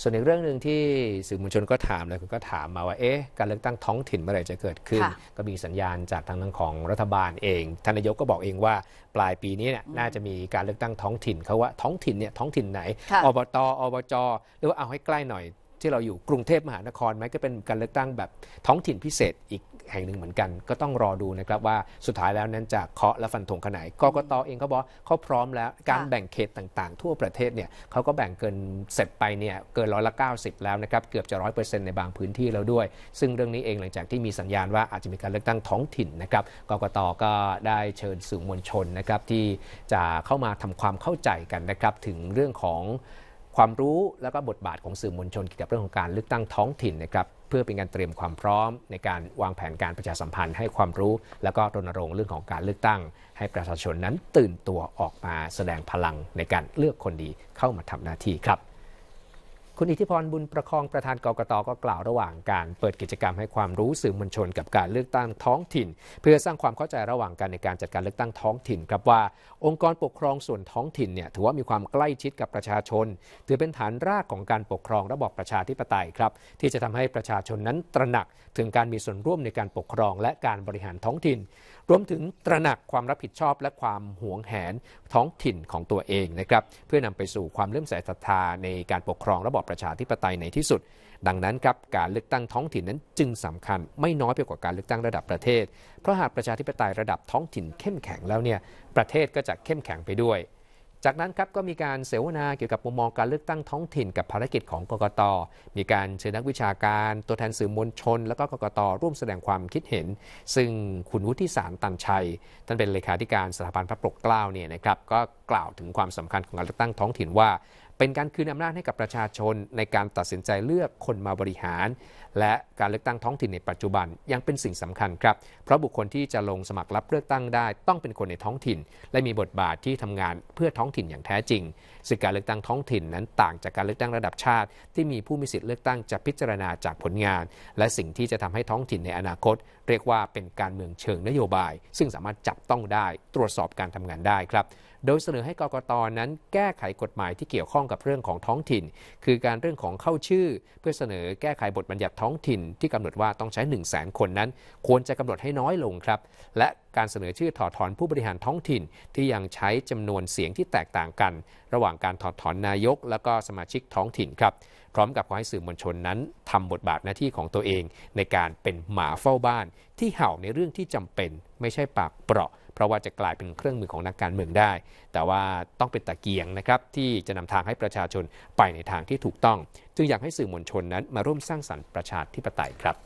ส่วนอีกเรื่องหนึ่งที่สื่อมวลชนก็ถามแล้วก็ถามมาว่าเอ๊ะการเลือกตั้งท้องถิ่นเมื่อไหร่จะเกิดขึ้น ก็มีสัญญาณจากทางด้านของรัฐบาลเองทานายกก็บอกเองว่าปลายปีนี้เนี่ยน่าจะมีการเลือกตั้งท้องถิ่นเขาว่าท้องถิ่นเนี่ยท้องถิ่นไหนอบตอบจหรือว่าเอาให้ใกล้หน่อยที่เราอยู่กรุงเทพมหานครไหมก็เป็นการเลือกตั้งแบบท้องถิ่นพิเศษอีกแห่งหนึ่งเหมือนกันก็ต้องรอดูนะครับว่าสุดท้ายแล้วนั้นจะเคาะและฟันธงขนาดกกตเองเขาบอกเขาพร้อมแล้วการแบ่งเขตต่างๆ ทั่วประเทศเนี่ยเขาก็แบ่งเกินเสร็จไปเนี่ยเกินร้อยละ90 แล้วนะครับเกือบจะร้อยเปอร์เซ็นต์ในบางพื้นที่แล้วด้วย ซึ่งเรื่องนี้เองหลังจากที่มีสัญญาณว่าอาจจะมีการเลือกตั้งท้องถิ่นนะครับกกตก็ได้เชิญสื่อมวลชนนะครับที่จะเข้ามาทำความเข้าใจกันนะครับ ถึงเรื่องของความรู้แล้วก็บทบาทของสื่อมวลชน เกี่ยวกับเรื่องของการเลือกตั้งท้องถิ่นนะครับเพื่อเป็นการเตรียมความพร้อมในการวางแผนการประชาสัมพันธ์ให้ความรู้ และก็รณรงค์เรื่องของการเลือกตั้ง ให้ประชาชนนั้นตื่นตัวออกมาแสดงพลังในการเลือกคนดีเข้ามาทำหน้าที่ครับคุณอิทธิพรบุญประคองประธานกรกตก็กล่าวระหว่างการเปิดกิจกรรมให้ความรู้สื่อมวลชนกับการเลือกตั้งท้องถิ่น เพื่อสร้างความเข้าใจระหว่างกันในการจัดการเลือกตั้งท้องถิ่น ครับว่า องค์กรปกครองส่วนท้องถิ่นเนี่ยถือว่ามีความใกล้ชิดกับประชาชน ถือเป็นฐานรากของการปกครองระบอบประชาธิปไตยครับที่จะทำให้ประชาชนนั้นตระหนัก ถึงการมีส่วนร่วมในการปกครองและการบริหารท้องถิ่นรวมถึงตระหนักความรับผิดชอบและความหวงแหนท้องถิ่นของตัวเองนะครับเพื่อนำไปสู่ความเลื่อมใสศรัทธาในการปกครองระบอบประชาธิปไตยในที่สุด ดังนั้นครับการเลือกตั้งท้องถิ่นนั้นจึงสำคัญไม่น้อยไปกว่าการเลือกตั้งระดับประเทศเพราะหากประชาธิปไตยระดับท้องถิ่นเข้มแข็งแล้วเนี่ยประเทศก็จะเข้มแข็งไปด้วยจากนั้นครับ ก็มีการเสวนาเกี่ยวกับมุมมองการเลือกตั้งท้องถิ่น กับภารกิจของ กกต มีการเชิญนักวิชาการตัวแทนสื่อมวลชน และก็กกตร่วมแสดงความคิดเห็น ซึ่งคุณวุฒิสารตันชัยท่านเป็นเลขาธิการสถาบันพระปกเกล้าเนี่ยนะครับก็กล่าวถึงความสำคัญของการเลือกตั้งท้องถิ่นว่าเป็นการคืนอำนาจให้กับประชาชนในการตัดสินใจเลือกคนมาบริหาร และการเลือกตั้งท้องถิ่นในปัจจุบันยังเป็นสิ่งสำคัญครับ เพราะบุคคลที่จะลงสมัครรับเลือกตั้งได้ต้องเป็นคนในท้องถิ่น และมีบทบาทที่ทำงานเพื่อท้องถิ่นอย่างแท้จริงซึ่งการเลือกตั้งท้องถิ่นนั้นต่างจากการเลือกตั้งระดับชาติที่มีผู้มีสิทธิ์เลือกตั้งจะพิจารณาจากผลงานและสิ่งที่จะทำให้ท้องถิ่นในอนาคต เรียกว่าเป็นการเมืองเชิงนโยบาย ซึ่งสามารถจับต้องได้ตรวจสอบการทำงานได้ครับโดยเสนอให้กกตนั้นแก้ไขกฎหมายที่เกี่ยวข้ององกับเรื่องของท้องถิ่น คือการเรื่องของเข้าชื่อเพื่อเสนอแก้ไขบทบัญญัติท้องถิ่นที่กำหนดว่าต้องใช้ 1 0 0 0 0แคนนั้น ควรจะกำหนดให้น้อยลงครับ และการเสนอชื่อถอดถอนผู้บริหารท้องถิ่น ที่ยังใช้จำนวนเสียงที่แตกต่างกัน ระหว่างการถอดถอนนายกและก็สมาชิกท้องถิ่น ครับ พร้อมกับขอให้สื่อมวลชนนั้น ทำบทบาทหน้าที่ของตัวเอง ในการเป็นหมาเฝ้าบ้าน ที่เห่าในเรื่องที่จำเป็นไม่ใช่ปากเปราะเพราะว่าจะกลายเป็นเครื่องมือของนักการเมืองได้ แต่ว่าต้องเป็นตะเกียงนะครับ ที่จะนำทางให้ประชาชนไปในทางที่ถูกต้อง จึงอยากให้สื่อมวลชนนั้นมาร่วมสร้างสรรค์ประชาธิปไตยครับ